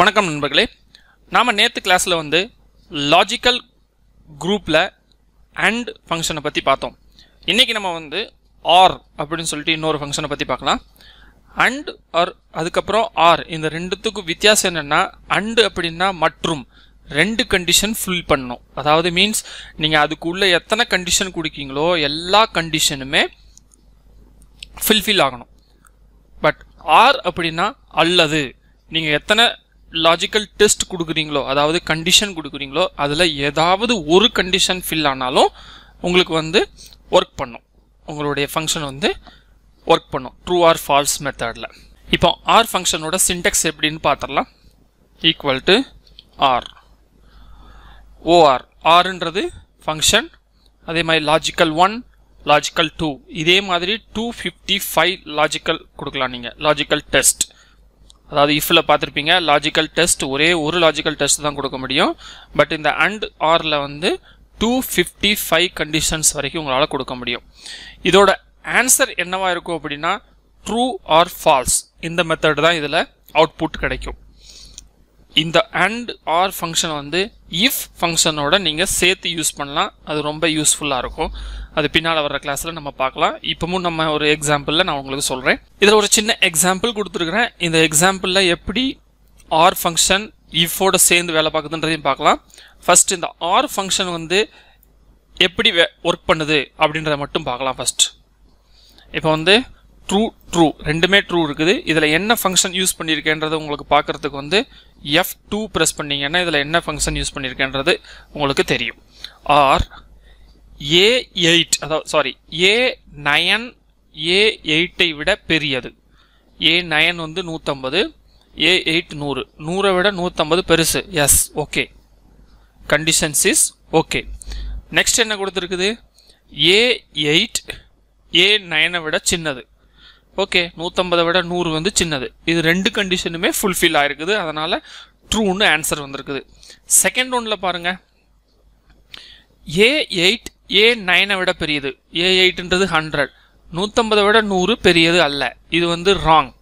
வணக்கம் நண்பர்களே நாம் நேற்று கிளாஸில் வந்து லாஜிக்கல் குரூப்பில் அண்ட் ஃபங்க்ஷனை பற்றி பார்த்தோம் இன்றைக்கி நம்ம வந்து ஆர் அப்படின்னு சொல்லிட்டு இன்னொரு ஃபங்க்ஷனை பற்றி பார்க்கலாம் அண்ட் ஆர் அதுக்கப்புறம் ஆர் இந்த ரெண்டுத்துக்கும் வித்தியாசம் என்னென்னா அண்டு அப்படின்னா மற்றும் ரெண்டு கண்டிஷன் ஃபுல் பண்ணணும் அதாவது மீன்ஸ் நீங்கள் அதுக்குள்ளே எத்தனை கண்டிஷன் கொடுக்கீங்களோ எல்லா கண்டிஷனுமே ஃபில்ஃபில் ஆகணும் பட் ஆர் அப்படின்னா அல்லது நீங்கள் எத்தனை லாஜிக்கல் டெஸ்ட் கொடுக்குறீங்களோ அதாவது கண்டிஷன் கொடுக்குறீங்களோ அதில் ஏதாவது ஒரு கண்டிஷன் ஃபில் ஆனாலும் உங்களுக்கு வந்து ஒர்க் பண்ணும் உங்களுடைய ஃபங்க்ஷன் வந்து ஒர்க் பண்ணும் ட்ரூ ஆர் ஃபால்ஸ் மெத்தடில் இப்போ ஆர் ஃபங்க்ஷனோட சின்டெக்ஸ் எப்படின்னு பார்த்துடலாம் ஈக்குவல் டு ஆர் ஓஆர் ஆர்ன்றது ஃபங்க்ஷன் அதே மாதிரி லாஜிக்கல் ஒன் லாஜிக்கல் டூ இதே மாதிரி டூ ஃபிஃப்டி ஃபைவ் லாஜிக்கல் கொடுக்கலாம் நீங்கள் லாஜிக்கல் டெஸ்ட் அதாவது இஃப்பில் பார்த்துருப்பீங்க லாஜிக்கல் டெஸ்ட் ஒரே ஒரு லாஜிக்கல் டெஸ்ட் தான் கொடுக்க முடியும் பட் இந்த அண்ட் ஆரில் வந்து டூ ஃபிஃப்டி ஃபைவ் கண்டிஷன்ஸ் வரைக்கும் உங்களால் கொடுக்க முடியும் இதோட ஆன்சர் என்னவாக இருக்கும் அப்படின்னா ட்ரூ ஆர் ஃபால்ஸ் இந்த மெத்தட் தான் இதில் அவுட்புட் கிடைக்கும் இந்த அண்ட் ஆர் ஃபங்க்ஷன் வந்து இஃப் ஃபங்க்ஷனோட நீங்கள் சேர்த்து யூஸ் பண்ணலாம் அது ரொம்ப யூஸ்ஃபுல்லாக இருக்கும் அது பின்னால் வர கிளாஸில் நம்ம பார்க்கலாம் இப்போவும் நம்ம ஒரு எக்ஸாம்பிளில் நான் உங்களுக்கு சொல்கிறேன் இதில் ஒரு சின்ன எக்ஸாம்பிள் கொடுத்துருக்குறேன் இந்த எக்ஸாம்பிளில் எப்படி ஆர் ஃபங்க்ஷன் இஃபோட சேர்ந்து வேலை பார்க்குதுன்றதையும் பார்க்கலாம் ஃபஸ்ட் இந்த ஆர் ஃபங்க்ஷன் வந்து எப்படி ஒர்க் பண்ணுது அப்படின்றத மட்டும் பார்க்கலாம் ஃபஸ்ட் இப்போ வந்து ட்ரூ ட்ரூ ரெண்டுமே ட்ரூ இருக்குது இதில் என்ன ஃபங்க்ஷன் யூஸ் பண்ணியிருக்கேன்றது உங்களுக்கு பார்க்குறதுக்கு வந்து எஃப் டூ ப்ரெஸ் பண்ணிங்கன்னா இதில் என்ன ஃபங்க்ஷன் யூஸ் பண்ணியிருக்கேன்றது உங்களுக்கு தெரியும் ஆர் ஏ எயிட் அதாவது சாரி ஏ நயன் ஏ எயிட்டை விட பெரியது ஏ நயன் வந்து நூற்றம்பது ஏ எயிட் நூறு நூறை விட நூற்றம்பது பெருசு yes okay conditions is okay next என்ன கொடுத்துருக்குது ஏ எயிட் ஏ நயனை விட சின்னது ஓகே நூற்றம்பதை விட நூறு வந்து சின்னது இது ரெண்டு கண்டிஷனுமே ஃபுல்ஃபில் ஆயிருக்குது அதனால் ட்ரூன்னு ஆன்சர் வந்திருக்குது செகண்ட் ஒன்றில் பாருங்கள் ஏ எயிட் ஏ நைனை விட பெரியது ஏ எயிட்ன்றது ஹண்ட்ரட் நூற்றம்பதை விட நூறு பெரியது அல்ல இது வந்து ராங்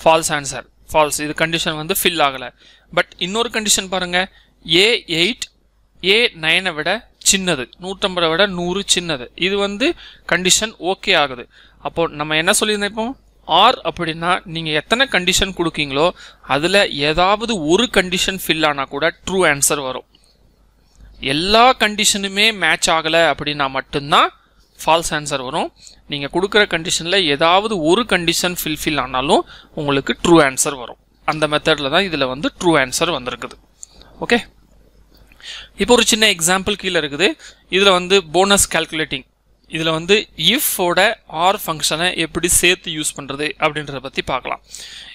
ஃபால்ஸ் ஆன்சர் ஃபால்ஸ் இது கண்டிஷன் வந்து ஃபில் ஆகலை பட் இன்னொரு கண்டிஷன் பாருங்கள் ஏ எயிட் ஏ நைனை விட சின்னது நூற்றம்பதை விட நூறு சின்னது இது வந்து கண்டிஷன் ஓகே ஆகுது அப்போது நம்ம என்ன சொல்லியிருந்தோம் இப்போ ஆர் அப்படின்னா நீங்கள் எத்தனை கண்டிஷன் கொடுக்கீங்களோ அதில் ஏதாவது ஒரு கண்டிஷன் ஃபில் ஆனால் கூட ட்ரூ ஆன்சர் வரும் எல்லா கண்டிஷனுமே மேட்ச் ஆகலை அப்படின்னா மட்டும்தான் ஃபால்ஸ் ஆன்சர் வரும் நீங்கள் கொடுக்குற கண்டிஷனில் ஏதாவது ஒரு கண்டிஷன் ஃபில்ஃபில் ஆனாலும் உங்களுக்கு ட்ரூ ஆன்சர் வரும் அந்த மெத்தடில் தான் இதில் வந்து ட்ரூ ஆன்சர் வந்திருக்குது ஓகே இப்போ ஒரு சின்ன எக்ஸாம்பிள் கீழே இருக்குது இதில் வந்து போனஸ் கால்குலேட்டிங் இதில் வந்து இஃபோட ஆர் ஃபங்க்ஷனை எப்படி சேர்த்து யூஸ் பண்ணுறது அப்படின்றத பற்றி பார்க்கலாம்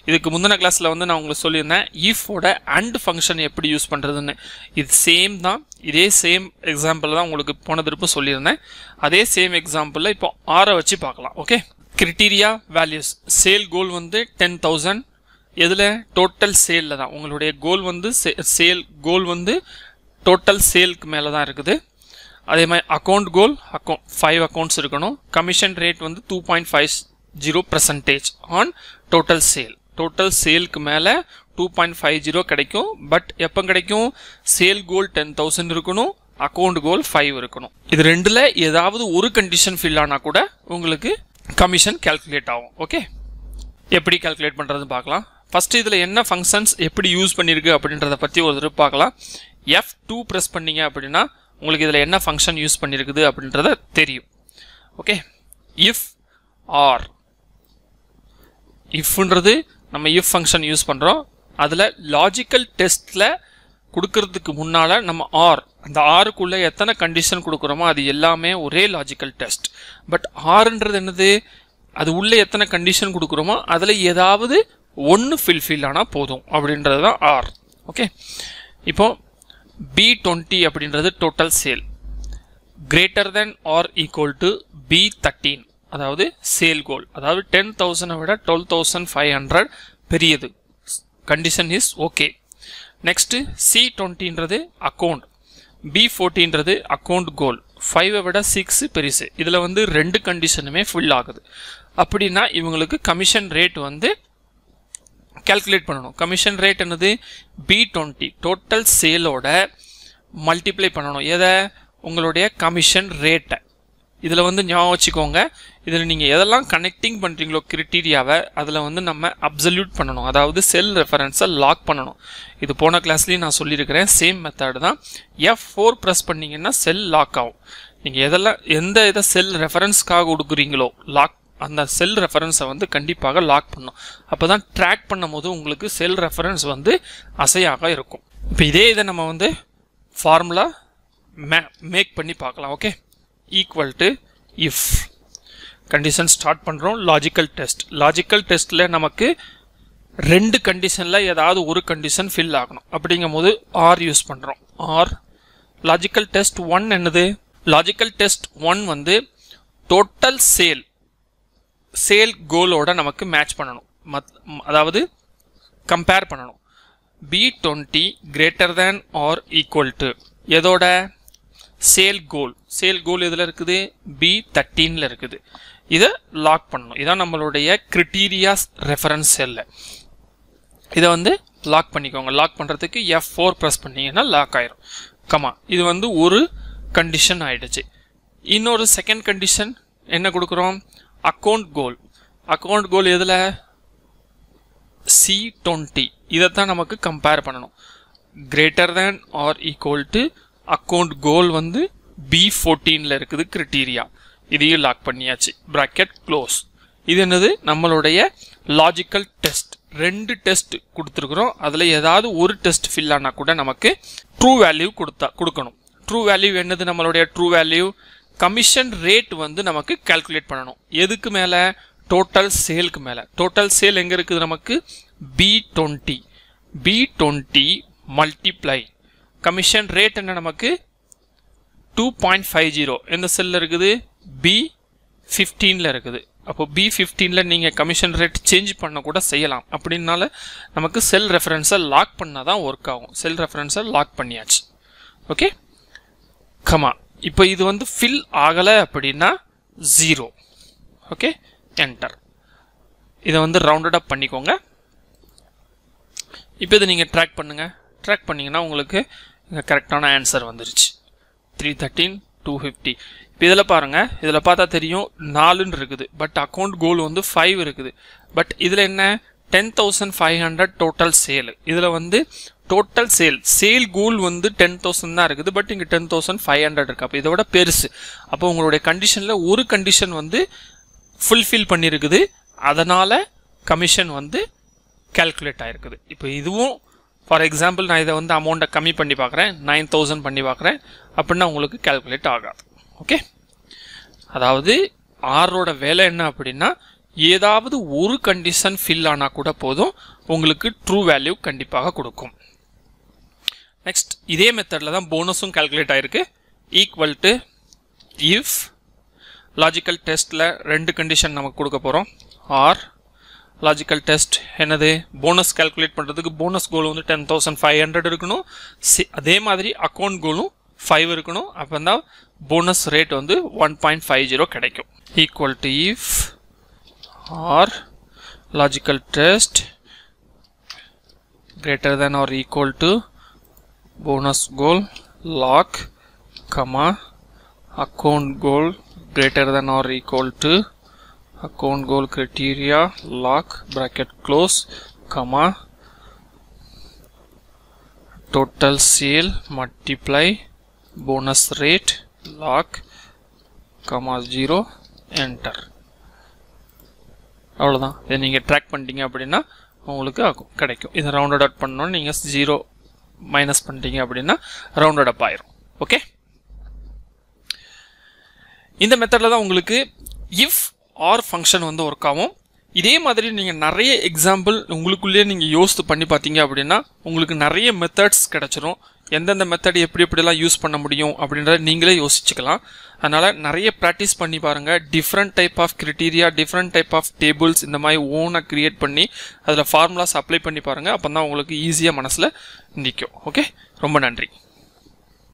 இதுக்கு முந்தின கிளாஸில் வந்து நான் உங்களுக்கு சொல்லியிருந்தேன் இஃபோட அண்ட் ஃபங்க்ஷன் எப்படி யூஸ் பண்ணுறதுன்னு இது சேம் தான் இதே சேம் எக்ஸாம்பிள் தான் உங்களுக்கு போன திருப்பும் சொல்லியிருந்தேன் அதே சேம் எக்ஸாம்பிளில் இப்போ ஆரை வச்சு பார்க்கலாம் okay criteria values sale goal வந்து டென் தௌசண்ட் எதில் டோட்டல் சேலில் தான் உங்களுடைய கோல் வந்து சேல் கோல் வந்து டோட்டல் சேலுக்கு மேலே தான் இருக்குது அதே மாதிரி account goal account five accounts இருக்கணும் கமிஷன் ரேட் வந்து two point five zero percentage on total sale total சேலுக்கு மேலே டூ பாயிண்ட் ஃபைவ் ஜீரோ கிடைக்கும் பட் எப்போ கிடைக்கும் சேல் கோல் டென் தௌசண்ட் இருக்கணும் அக்கௌண்ட் கோல் ஃபைவ் இருக்கணும் இது ரெண்டில் ஏதாவது ஒரு கண்டிஷன் ஃபில் ஆனால் கூட உங்களுக்கு கமிஷன் கேல்குலேட் ஆகும் ஓகே எப்படி கேல்குலேட் பண்ணுறதுன்னு பார்க்கலாம் ஃபஸ்ட்டு இதில் என்ன ஃபங்க்ஷன்ஸ் எப்படி யூஸ் பண்ணியிருக்கு அப்படின்றத பற்றி ஒரு பார்க்கலாம் எஃப் டூ ப்ரெஸ் பண்ணீங்க அப்படின்னா உங்களுக்கு இதில் என்ன ஃபங்க்ஷன் யூஸ் பண்ணியிருக்குது அப்படின்றத தெரியும் ஓகே இஃப் ஆர் இஃப்ன்றது நம்ம இஃப் ஃபங்க்ஷன் யூஸ் பண்ணுறோம் அதில் லாஜிக்கல் டெஸ்ட்டில் குடுக்கிறதுக்கு முன்னால் நம்ம ஆர் அந்த ஆருக்குள்ளே எத்தனை கண்டிஷன் கொடுக்குறோமோ அது எல்லாமே ஒரே லாஜிக்கல் டெஸ்ட் பட் ஆர்ன்றது என்னது அது உள்ளே எத்தனை கண்டிஷன் கொடுக்குறோமோ அதில் ஏதாவது ஒன்று ஃபில்ஃபில் ஆனால் போதும் அப்படின்றது தான் ஆர் ஓகே இப்போது பி டுவெண்ட்டி அப்படின்றது total sale greater than or equal to B thirteen அதாவது சேல் கோல் அதாவது டென் தௌசண்டை விட டுவெல் தௌசண்ட் ஃபைவ் ஹண்ட்ரட் பெரியது condition is okay next C இன்றது account பி இன்றது account கோல் ஃபைவை விட சிக்ஸு பெருசு இதில் வந்து ரெண்டு கண்டிஷனுமே ஃபுல் ஆகுது அப்படின்னா இவங்களுக்கு கமிஷன் ரேட் வந்து கேல்குலேட் பண்ணணும் கமிஷன் ரேட் என்னது பி டுவெண்ட்டி டோட்டல் சேலோட மல்டிப்ளை பண்ணணும் எதை உங்களுடைய கமிஷன் ரேட்டை இதில் வந்து ஞாபகம் வச்சுக்கோங்க இதில் நீங்கள் எதெல்லாம் கனெக்டிங் பண்ணுறீங்களோ கிரிட்டீரியாவை அதில் வந்து நம்ம அப்சல்யூட் பண்ணணும் அதாவது செல் ரெஃபரன்ஸை லாக் பண்ணணும் இது போன கிளாஸ்லேயும் நான் சொல்லியிருக்கிறேன் சேம் மெத்தடு தான் எஃப் ஃபோர் ப்ரெஸ் பண்ணிங்கன்னா செல் லாக் ஆகும் நீங்கள் எதெல்லாம் எந்த இதை செல் ரெஃபரன்ஸ்க்காக கொடுக்குறீங்களோ லாக் அந்த செல் ரெஃபரன்ஸை வந்து கண்டிப்பாக லாக் பண்ணும் அப்போ தான் ட்ராக் பண்ணும் போது உங்களுக்கு செல் ரெஃபரன்ஸ் வந்து அசையாக இருக்கும் இப்போ இதே இதை நம்ம வந்து ஃபார்முலா மே மேக் பண்ணி பார்க்கலாம் okay equal to if condition start பண்ணுறோம் லாஜிக்கல் டெஸ்ட் லாஜிக்கல் டெஸ்ட்டில் நமக்கு ரெண்டு கண்டிஷனில் ஏதாவது ஒரு கண்டிஷன் ஃபில் ஆகணும் அப்படிங்கும் போது ஆர் யூஸ் பண்ணுறோம் ஆர் லாஜிக்கல் டெஸ்ட் ஒன் என்னது லாஜிக்கல் டெஸ்ட் ஒன் வந்து டோட்டல் சேல் சேல் கோலோட நமக்கு மேட்ச் பண்ணணும் மத் அதாவது கம்பேர் பண்ணணும் B twenty greater than or equal to எதோட சேல் கோல் சேல் கோல் இதில் இருக்குது பி தேர்ட்டீனில் இருக்குது இதை லாக் பண்ணணும் இதான் நம்மளுடைய கிரிட்டீரியா ரெஃபரன்ஸ் செல்ல இதை வந்து லாக் பண்ணிக்கோங்க லாக் பண்ணுறதுக்கு எஃப் ஃபோர் ப்ரெஸ் பண்ணிங்கன்னா லாக் ஆயிரும் கமா இது வந்து ஒரு கண்டிஷன் ஆயிடுச்சு இன்னொரு செகண்ட் கண்டிஷன் என்ன கொடுக்குறோம் அக்கௌண்ட் கோல் அக்கௌண்ட் கோல் எதில் சி டுவெண்ட்டி இதைத்தான் நமக்கு கம்பேர் பண்ணணும் greater than or equal to account goal வந்து பி ஃபோர்டீனில் இருக்குது கிரிட்டீரியா இதையும் லாக் பண்ணியாச்சு ப்ராக்கெட் க்ளோஸ் இது என்னது நம்மளுடைய லாஜிக்கல் டெஸ்ட் ரெண்டு டெஸ்ட் கொடுத்துருக்குறோம் அதில் ஏதாவது ஒரு டெஸ்ட் ஃபில் ஆனால் கூட நமக்கு ட்ரூ வேல்யூ கொடுத்தா கொடுக்கணும் ட்ரூ வேல்யூ என்னது நம்மளுடைய ட்ரூ வேல்யூ கமிஷன் ரேட் வந்து நமக்கு கால்குலேட் பண்ணணும் எதுக்கு மேலே டோட்டல் சேலுக்கு மேலே டோட்டல் சேல் எங்கே இருக்குது நமக்கு B twenty B twenty multiply commission rate என்ன நமக்கு டூ பாயிண்ட் ஃபைவ் ஜீரோ எந்த செல்லில் இருக்குது பி ஃபிஃப்டீனில் இருக்குது அப்போ பி ஃபிஃப்டீனில் நீங்கள் கமிஷன் ரேட் சேஞ்ச் பண்ண கூட செய்யலாம் அப்படின்னால நமக்கு செல் ரெஃபரன்ஸை லாக் பண்ணால் தான் ஒர்க் ஆகும் செல் ரெஃபரன்ஸை லாக் பண்ணியாச்சு ஓகே கமா இப்போ இது வந்து ஃபில் ஆகலை அப்படின்னா ஜீரோ ஓகே என்டர் இதை வந்து ரவுண்டட் பண்ணிக்கோங்க இப்போ இதை நீங்கள் ட்ராக் பண்ணுங்கள் ட்ராக் பண்ணிங்கன்னா உங்களுக்கு கரெக்டான ஆன்சர் வந்துருச்சு த்ரீ தேர்ட்டின் டூ ஃபிஃப்டி இப்போ இதில் பாருங்கள் இதில் பார்த்தா தெரியும் நாலுன்னு இருக்குது பட் அக்கௌண்ட் கோல் வந்து ஃபைவ் இருக்குது பட் இதில் என்ன ten thousand five hundred total sale இதில் வந்து டோட்டல் சேல் சேல் கோல் வந்து டென் தௌசண்ட் தான் இருக்குது பட் இங்கே டென் தௌசண்ட் ஃபைவ் ஹண்ட்ரட் இருக்குது அப்போ இதோட பெருசு அப்போ உங்களுடைய கண்டிஷனில் ஒரு கண்டிஷன் வந்து ஃபுல்ஃபில் பண்ணியிருக்குது அதனால் கமிஷன் வந்து கேல்குலேட் ஆகிருக்குது இப்போ இதுவும் ஃபார் எக்ஸாம்பிள் நான் இதை வந்து அமௌண்ட்டை கம்மி பண்ணி பார்க்குறேன் நைன் தௌசண்ட் பண்ணி பார்க்குறேன் அப்படின்னா உங்களுக்கு கேல்குலேட் ஆகாது ஓகே அதாவது ஆரோட வேலை என்ன அப்படின்னா ஏதாவது ஒரு கண்டிஷன் ஃபில் ஆனால் கூட போதும் உங்களுக்கு ட்ரூ வேல்யூ கண்டிப்பாக கொடுக்கும் நெக்ஸ்ட் இதே மெத்தடில் தான் போனஸும் கால்குலேட் ஆகிருக்கு ஈக்குவல் டு இஃப் லாஜிக்கல் டெஸ்ட்டில் ரெண்டு கண்டிஷன் நமக்கு கொடுக்க போகிறோம் ஆர் லாஜிக்கல் டெஸ்ட் என்னது போனஸ் கால்குலேட் பண்ணுறதுக்கு போனஸ் கோல் வந்து டென் தௌசண்ட் ஃபைவ் ஹண்ட்ரட் இருக்கணும் சி அதே மாதிரி அக்கௌண்ட் கோலும் ஃபைவ் இருக்கணும் அப்போ தான் போனஸ் ரேட் வந்து ஒன் பாயிண்ட் ஃபைவ் ஜீரோ கிடைக்கும் equal to if or logical test greater than or equal to bonus goal lock comma account goal greater than or equal to account goal criteria lock bracket close comma total sale multiply bonus rate lock comma 0 enter அவ்வளோதான் இதை நீங்கள் track பண்ணிட்டீங்க அப்படின்னா உங்களுக்கு கிடைக்கும் இதை rounded out பண்ணோன்னு நீங்கள் ஜீரோ மைனஸ் பண்ணிட்டீங்க அப்படின்னா ரவுண்டட் அப் ஆயிரும் ஓகே இந்த மெத்தடில் தான் உங்களுக்கு இஃப் ஆர் ஃபங்க்ஷன் வந்து ஒர்க் ஆகும் இதே மாதிரி நீங்கள் நிறைய எக்ஸாம்பிள் உங்களுக்குள்ளேயே நீங்கள் யோசித்து பண்ணி பார்த்தீங்க அப்படின்னா உங்களுக்கு நிறைய மெத்தட்ஸ் கிடச்சிரும் எந்தெந்த மெத்தட் எப்படி எப்படிலாம் யூஸ் பண்ண முடியும் அப்படின்றத நீங்களே யோசிச்சுக்கலாம் அதனால் நிறைய ப்ராக்டிஸ் பண்ணி பாருங்கள் different type of criteria different type of tables இந்த மாதிரி ஓனாக க்ரியேட் பண்ணி அதில் ஃபார்முலாஸ் அப்ளை பண்ணி பாருங்கள் அப்போ தான் உங்களுக்கு ஈஸியாக மனசில் நிற்கும் ஓகே ரொம்ப நன்றி